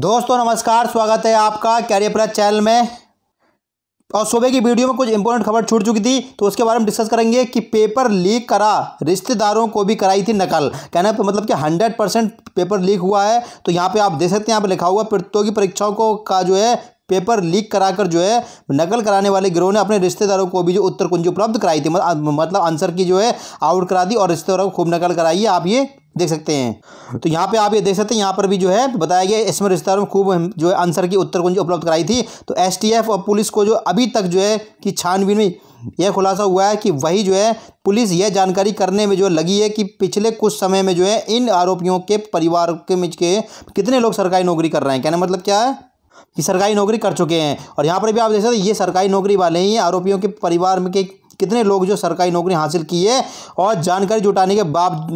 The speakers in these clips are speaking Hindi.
दोस्तों नमस्कार स्वागत है आपका कैरियर प्लस चैनल में और सुबह की वीडियो में कुछ इंपॉर्टेंट खबर छूट चुकी थी तो उसके बारे में डिस्कस करेंगे कि पेपर लीक करा रिश्तेदारों को भी कराई थी नकल कहना पर मतलब कि हंड्रेड परसेंट पेपर लीक हुआ है तो यहाँ पे आप देख सकते हैं यहाँ पे लिखा हुआ प्रतियोगी परीक्षाओं को का जो है पेपर लीक कराकर जो है नकल कराने वाले गिरोह ने अपने रिश्तेदारों को भी जो उत्तर कुंजी उपलब्ध कराई थी मतलब आंसर की जो है आउट करा दी और रिश्तेदारों को खूब नकल कराई आप ये देख सकते हैं तो यहाँ पे आप ये देख सकते हैं यहाँ पर भी जो है बताया गया इसमें रिश्तेदारों में खूब जो है आंसर की उत्तर कुंजी उपलब्ध कराई थी तो एसटीएफ और पुलिस को जो अभी तक जो है कि छानबीन में यह खुलासा हुआ है कि वही जो है पुलिस यह जानकारी करने में जो लगी है कि पिछले कुछ समय में जो है इन आरोपियों के परिवार के मिच के कितने लोग सरकारी नौकरी कर रहे हैं कहना मतलब क्या है कि सरकारी नौकरी कर चुके हैं और यहाँ पर भी आप देख सकते हैं ये सरकारी नौकरी वाले ही आरोपियों के परिवार में के कितने लोग जो सरकारी नौकरी हासिल की है और जानकारी जुटाने के बाद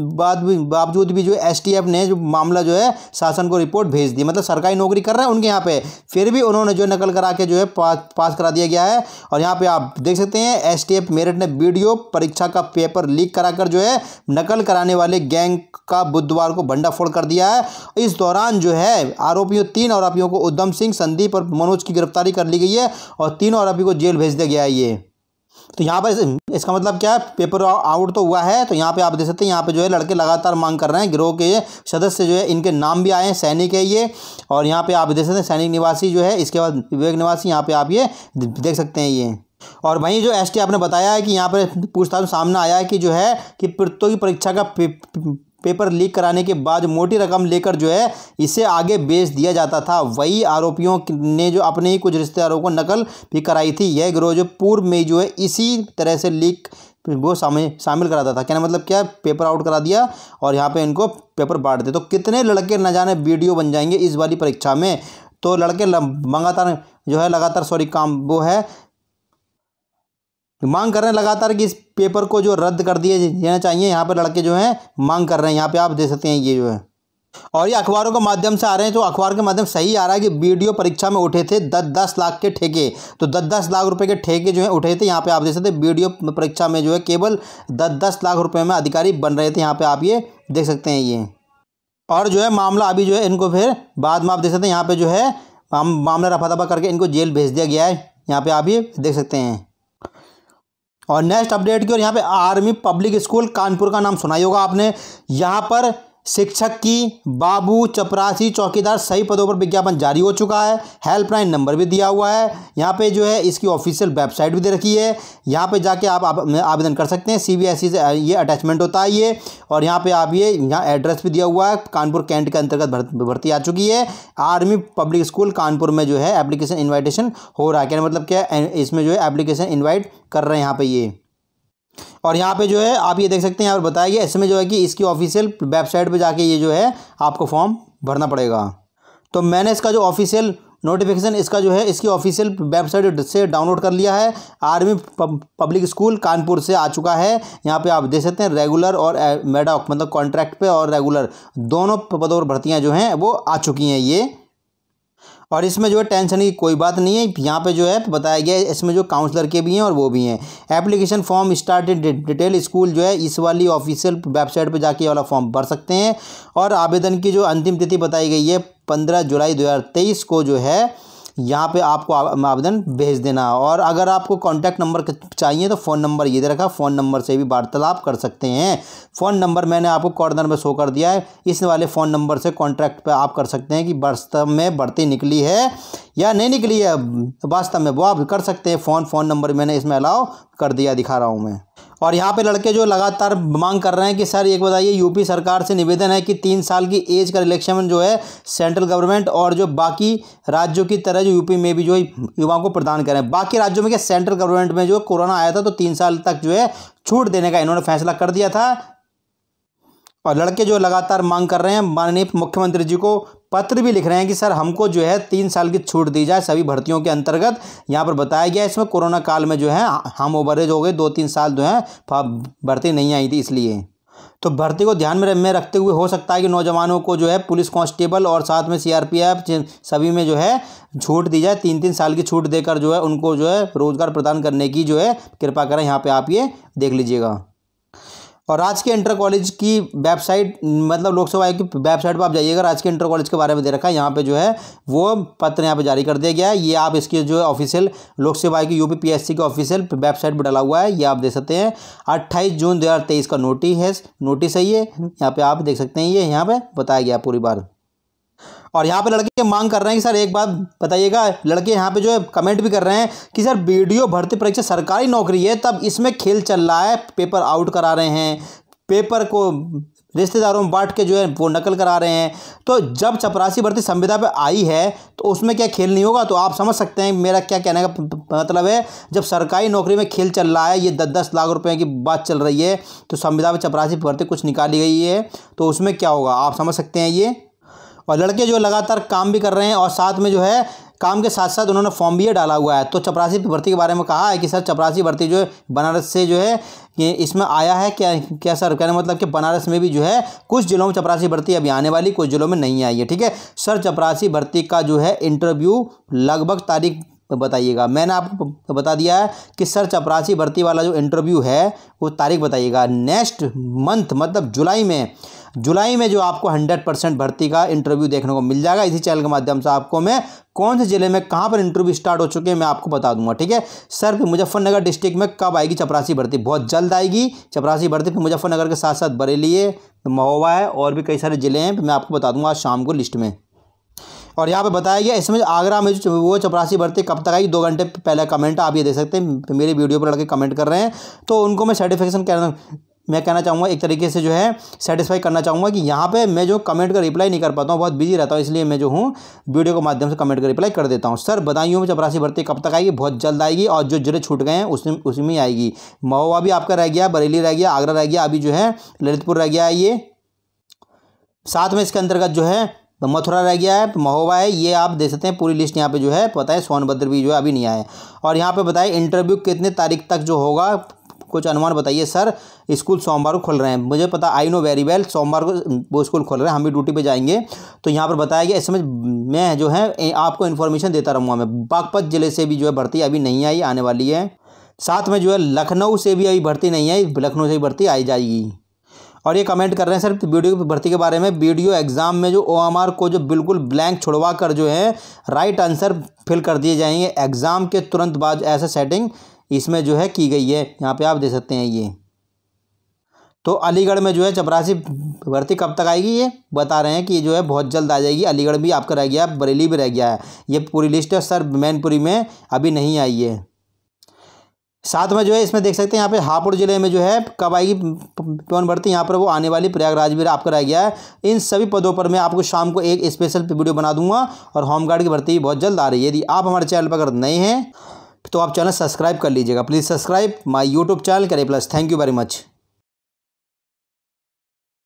बावजूद भी जो एस ने जो मामला जो है शासन को रिपोर्ट भेज दी मतलब सरकारी नौकरी कर रहे हैं उनके यहाँ पे फिर भी उन्होंने जो नकल करा के जो है पास करा दिया गया है और यहाँ पे आप देख सकते हैं एस मेरिट ने वीडियो परीक्षा का पेपर लीक कराकर जो है नकल कराने वाले गैंग का बुधवार को भंडाफोड़ कर दिया है इस दौरान जो है आरोपियों तीन आरोपियों को उधम सिंह संदीप और मनोज की गिरफ्तारी कर ली गई है और तीनों आरोपी को जेल भेज दिया गया है ये तो यहाँ पर इसका मतलब क्या है पेपर आउट तो हुआ है तो यहाँ पे आप देख सकते हैं यहाँ पे जो है लड़के लगातार मांग कर रहे हैं गिरोह के सदस्य जो है इनके नाम भी आए हैं सैनिक है ये और यहाँ पे आप देख सकते हैं सैनिक निवासी जो है इसके बाद विवेक निवासी यहाँ पे आप ये देख सकते हैं ये और वहीं जो एस आपने बताया है कि यहाँ पर पूछताछ सामने आया है कि जो है कि की परीक्षा का पेपर लीक कराने के बाद मोटी रकम लेकर जो है इसे आगे बेच दिया जाता था वही आरोपियों ने जो अपने ही कुछ रिश्तेदारों को नकल भी कराई थी यह गिरोह जो पूर्व में जो है इसी तरह से लीक वो शामिल शामिल कराता था क्या मतलब क्या पेपर आउट करा दिया और यहाँ पे इनको पेपर बांट दे तो कितने लड़के न जाने वीडियो बन जाएंगे इस वाली परीक्षा में तो लड़के मंगातार जो है लगातार सॉरी काम वो है मांग कर रहे हैं लगातार कि इस पेपर को जो रद्द कर दिया जाना चाहिए यहाँ पर लड़के जो हैं मांग कर रहे हैं यहाँ पे आप देख सकते हैं ये जो है और ये अखबारों के माध्यम से आ रहे हैं तो अखबार के माध्यम सही आ रहा है कि बीडीओ परीक्षा में उठे थे दस दस लाख के ठेके तो दस दस लाख रुपए के ठेके जो है उठे थे यहाँ पे आप देख सकते हैं बीडीओ परीक्षा में जो है केवल दस दस लाख रुपए में अधिकारी बन रहे थे यहाँ पे आप ये देख सकते हैं ये और जो है मामला अभी जो है इनको फिर बाद में आप देख सकते हैं यहाँ पे जो है मामला रफा दफा करके इनको जेल भेज दिया गया है यहाँ पे आप ये देख सकते हैं और नेक्स्ट अपडेट की और यहाँ पे आर्मी पब्लिक स्कूल कानपुर का नाम सुना ही होगा आपने यहाँ पर शिक्षक की बाबू चपरासी चौकीदार सही पदों पर विज्ञापन जारी हो चुका है हेल्पलाइन नंबर भी दिया हुआ है यहाँ पे जो है इसकी ऑफिशियल वेबसाइट भी दे रखी है यहाँ पे जाके आप आवेदन कर सकते हैं सीबीएसई e से ये अटैचमेंट होता है ये और यहाँ पे आप ये यहाँ एड्रेस भी दिया हुआ है कानपुर कैंट के अंतर्गत भर्ती आ चुकी है आर्मी पब्लिक स्कूल कानपुर में जो है एप्लीकेशन इन्वाइटेशन हो रहा है क्या मतलब क्या इसमें जो है एप्लीकेशन इन्वाइट कर रहे हैं यहाँ पर ये और यहाँ पे जो है आप ये देख सकते हैं यहाँ पर बताया गया इसमें जो है कि इसकी ऑफिशियल वेबसाइट पे जाके ये जो है आपको फॉर्म भरना पड़ेगा तो मैंने इसका जो ऑफिशियल नोटिफिकेशन इसका जो है इसकी ऑफिशियल वेबसाइट से डाउनलोड कर लिया है आर्मी पब्लिक स्कूल कानपुर से आ चुका है यहाँ पे आप देख सकते हैं रेगुलर और मेडॉक मतलब कॉन्ट्रैक्ट पे और रेगुलर दोनों पदों पर भर्तियाँ जो हैं वो आ चुकी हैं ये और इसमें जो है टेंशन की कोई बात नहीं है यहाँ पे जो है तो बताया गया है इसमें जो काउंसलर के भी हैं और वो भी हैं application form start detail school जो है इस वाली ऑफिशियल वेबसाइट पर जाके वाला फॉर्म भर सकते हैं और आवेदन की जो अंतिम तिथि बताई गई है पंद्रह जुलाई दो को जो है यहाँ पे आपको आवेदन भेज देना और अगर आपको कॉन्टैक्ट नंबर चाहिए तो फ़ोन नंबर ये दे रखा फ़ोन नंबर से भी वार्तालाप कर सकते हैं फ़ोन नंबर मैंने आपको कॉर्नर में शो कर दिया है इस वाले फ़ोन नंबर से कॉन्ट्रैक्ट पर आप कर सकते हैं कि वास्तव में भर्ती निकली है या नहीं निकली है वास्तव में वो आप कर सकते हैं फ़ोन फ़ोन नंबर मैंने इसमें अलाउ कर दिया दिखा रहा हूँ मैं और यहाँ पे लड़के जो लगातार मांग कर रहे हैं कि सर एक बताइए यूपी सरकार से निवेदन है कि तीन साल की एज का रिलेक्शन जो है सेंट्रल गवर्नमेंट और जो बाकी राज्यों की तरह जो यूपी में भी जो युवाओं को प्रदान करें बाकी राज्यों में क्या सेंट्रल गवर्नमेंट में जो कोरोना आया था तो तीन साल तक जो है छूट देने का इन्होंने फैसला कर दिया था और लड़के जो लगातार मांग कर रहे हैं माननीय मुख्यमंत्री जी को पत्र भी लिख रहे हैं कि सर हमको जो है तीन साल की छूट दी जाए सभी भर्तियों के अंतर्गत यहाँ पर बताया गया इसमें कोरोना काल में जो है हम ओवरेज हो गए दो तीन साल जो है तो भर्ती नहीं आई थी इसलिए तो भर्ती को ध्यान में में रखते हुए हो सकता है कि नौजवानों को जो है पुलिस कांस्टेबल और साथ में सीआरपीएफ सभी में जो है छूट दी जाए तीन तीन साल की छूट देकर जो है उनको जो है रोज़गार प्रदान करने की जो है कृपा करें यहाँ पे आप ये देख लीजिएगा और राज के इंटर कॉलेज की वेबसाइट मतलब लोकसभा आयोग की वेबसाइट पर आप जाइएगा राज के इंटर कॉलेज के बारे में दे रखा है यहाँ पे जो है वो पत्र यहाँ पे जारी कर दिया गया है ये आप इसके जो है ऑफिशियल लोकसभा आयोग की यूपी पीएससी के ऑफिशियल वेबसाइट पर डाला हुआ है ये आप देख सकते हैं अट्ठाईस जून दो का नोटिस है नोटिस है ये यहाँ पर आप देख सकते हैं ये यहाँ पर बताया गया पूरी बार और यहाँ पे लड़के मांग कर रहे हैं कि सर एक बात बताइएगा लड़के यहाँ पे जो है कमेंट भी कर रहे हैं कि सर वीडियो भर्ती परीक्षा सरकारी नौकरी है तब इसमें खेल चल रहा है पेपर आउट करा रहे हैं पेपर को रिश्तेदारों में बांट के जो है वो नकल करा रहे हैं तो जब चपरासी भर्ती संविदा पे आई है तो उसमें क्या खेल नहीं होगा तो आप समझ सकते हैं मेरा क्या कहने का मतलब है जब सरकारी नौकरी में खेल चल रहा है ये दस दस लाख रुपए की बात चल रही है तो संविदा पे चपरासी भर्ती कुछ निकाली गई है तो उसमें क्या होगा आप समझ सकते हैं ये और लड़के जो लगातार काम भी कर रहे हैं और साथ में जो है काम के साथ साथ उन्होंने फॉर्म भी डाला हुआ है तो चपरासी भर्ती के बारे में कहा है कि सर चपरासी भर्ती जो है बनारस से जो है ये इसमें आया है क्या क्या सर कहने मतलब कि बनारस में भी जो है कुछ ज़िलों में चपरासी भर्ती अभी आने वाली कुछ ज़िलों में नहीं आई है ठीक है सर चपरासी भर्ती का जो है इंटरव्यू लगभग तारीख तो बताइएगा मैंने आपको तो बता दिया है कि सर चपरासी भर्ती वाला जो इंटरव्यू है वो तारीख बताइएगा नेक्स्ट मंथ मतलब जुलाई में जुलाई में जो आपको हंड्रेड परसेंट भर्ती का इंटरव्यू देखने को मिल जाएगा इसी चैनल के माध्यम से आपको मैं कौन से ज़िले में कहाँ पर इंटरव्यू स्टार्ट हो चुके हैं मैं आपको बता दूंगा ठीक है सर फिर मुजफ्फरनगर डिस्ट्रिक्ट में कब आएगी चपरासी भर्ती बहुत जल्द आएगी चपरासी भर्ती फिर मुजफ्फरनगर के साथ साथ बरेली है महोबा है और भी कई सारे ज़िले हैं मैं आपको बता दूंगा आज शाम को लिस्ट में और यहाँ पे बताया गया इसमें आगरा में जो वो चपरासी भर्ती कब तक आई दो घंटे पहले कमेंट आप ये देख सकते हैं तो मेरी वीडियो पर लड़के कमेंट कर रहे हैं तो उनको मैं सेटिफिकेशन कहना मैं कहना चाहूँगा एक तरीके से जो है सेटिस्फाई करना चाहूँगा कि यहाँ पे मैं जो कमेंट का रिप्लाई नहीं कर पाता हूँ बहुत बिजी रहता हूँ इसलिए मैं जो हूँ वीडियो के माध्यम से कमेंट का रिप्लाई कर देता हूँ सर बधाइयों में चपरासी भर्ती कब तक आएगी बहुत जल्द आएगी और जो जिले छूट गए हैं उसमें उसी में आएगी महोबा भी आपका रह गया बरेली रह गया आगरा रह गया अभी जो है ललितपुर रह गया ये साथ में इसके अंतर्गत जो है तो मथुरा रह गया है तो महोबा है ये आप देख सकते हैं पूरी लिस्ट यहाँ पे जो है पता है सोनभद्र भी जो है अभी नहीं आए और यहाँ पे बताए इंटरव्यू कितने तारीख तक जो होगा कुछ अनुमान बताइए सर स्कूल सोमवार को खोल रहे हैं मुझे पता आई नो वेरी वेल सोमवार को वो स्कूल खोल रहे हैं हम भी ड्यूटी पे जाएंगे तो यहाँ पर बताया गया इस समय मैं जो है आपको इन्फॉर्मेशन देता रहूँगा मैं बागपत ज़िले से भी जो है भर्ती अभी नहीं आई आने वाली है साथ में जो है लखनऊ से भी अभी भर्ती नहीं आई लखनऊ से भी भर्ती आई जाएगी और ये कमेंट कर रहे हैं सर वीडियो की भर्ती के बारे में वीडियो एग्ज़ाम में जो ओ को जो बिल्कुल ब्लैंक छुड़वा कर जो है राइट आंसर फिल कर दिए जाएंगे एग्ज़ाम के तुरंत बाद ऐसा सेटिंग इसमें जो है की गई है यहाँ पर आप दे सकते हैं ये तो अलीगढ़ में जो है चपरासी भर्ती कब तक आएगी ये बता रहे हैं कि जो है बहुत जल्द आ जाएगी अलीगढ़ भी आपका रह गया बरेली भी रह गया है ये पूरी लिस्ट है सर मैनपुरी में अभी नहीं आई है साथ में जो है इसमें देख सकते हैं यहाँ पे हापुड़ जिले में जो है कब आएगी पवन भर्ती यहाँ पर वो आने वाली प्रयागराज भी आपका रह गया है इन सभी पदों पर मैं आपको शाम को एक स्पेशल वीडियो बना दूंगा और होमगार्ड की भर्ती भी बहुत जल्द आ रही है यदि आप हमारे चैनल पर अगर नए हैं तो आप चैनल सब्सक्राइब कर लीजिएगा please subscribe my YouTube channel करें plus thank you very much